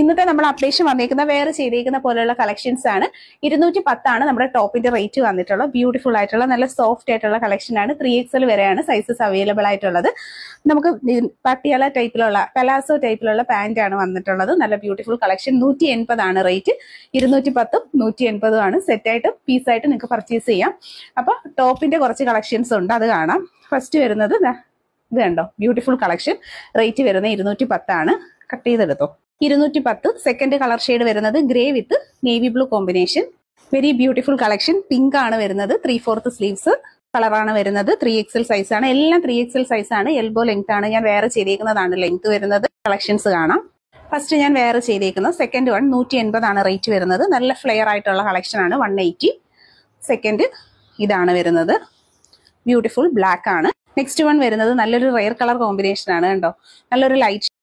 ഇന്നത്തെ നമ്മൾ അപ്ഡേഷൻ വന്നിരിക്കുന്ന വേറെ ചെയ്തിരിക്കുന്ന പോലെയുള്ള കളക്ഷൻസ് ആണ് ഇരുന്നൂറ്റി പത്താണ് നമ്മുടെ ടോപ്പിന്റെ റേറ്റ് വന്നിട്ടുള്ളത് ബ്യൂട്ടിഫുൾ ആയിട്ടുള്ള നല്ല സോഫ്റ്റ് ആയിട്ടുള്ള കളക്ഷൻ ആണ് ത്രീ എക്സൽ വരെയാണ് സൈസസ് അവൈലബിൾ ആയിട്ടുള്ളത് നമുക്ക് പട്ടിയാല ടൈപ്പിലുള്ള പലാസോ ടൈപ്പിലുള്ള പാന്റ് ആണ് വന്നിട്ടുള്ളത് നല്ല ബ്യൂട്ടിഫുൾ കളക്ഷൻ നൂറ്റി എൺപതാണ് റേറ്റ് ഇരുന്നൂറ്റി പത്തും നൂറ്റി എൺപതും ആണ് സെറ്റായിട്ട് പീസായിട്ട് നിങ്ങൾക്ക് പർച്ചേസ് ചെയ്യാം അപ്പോൾ ടോപ്പിന്റെ കുറച്ച് കളക്ഷൻസ് ഉണ്ട് അത് കാണാം ഫസ്റ്റ് വരുന്നത് ഇത് കണ്ടോ ബ്യൂട്ടിഫുൾ കളക്ഷൻ റേറ്റ് വരുന്നത് ഇരുന്നൂറ്റി പത്താണ് കട്ട് ചെയ്തെടുത്തോ ഇരുന്നൂറ്റി പത്ത് സെക്കൻഡ് കളർ ഷെയ്ഡ് വരുന്നത് grey with navy blue combination very beautiful collection pink ആണ് വരുന്നത് ത്രീ ഫോർത്ത് സ്ലീവ്സ് കളറാണ് വരുന്നത് ത്രീ എക്സൽ സൈസ് ആണ് എല്ലാം ത്രീ എക്സൽ സൈസ് ആണ് എൽബോ ലെങ്ത് ആണ് ഞാൻ വേറെ ചെയ്തേക്കുന്നതാണ് ലെങ്ത് വരുന്നത് കളക്ഷൻസ് കാണാം ഫസ്റ്റ് ഞാൻ വേറെ ചെയ്തേക്കുന്നത് സെക്കൻഡ് വൺ നൂറ്റി എൺപതാണ് റേറ്റ് വരുന്നത് നല്ല ഫ്ലെയർ ആയിട്ടുള്ള കളക്ഷൻ ആണ് വൺ എയ്റ്റി സെക്കൻഡ് ഇതാണ് വരുന്നത് ബ്യൂട്ടിഫുൾ ബ്ലാക്ക് ആണ് നെക്സ്റ്റ് വൺ വരുന്നത് നല്ലൊരു റെയർ കളർ കോമ്പിനേഷൻ ആണ് കണ്ടോ നല്ലൊരു ലൈറ്റ്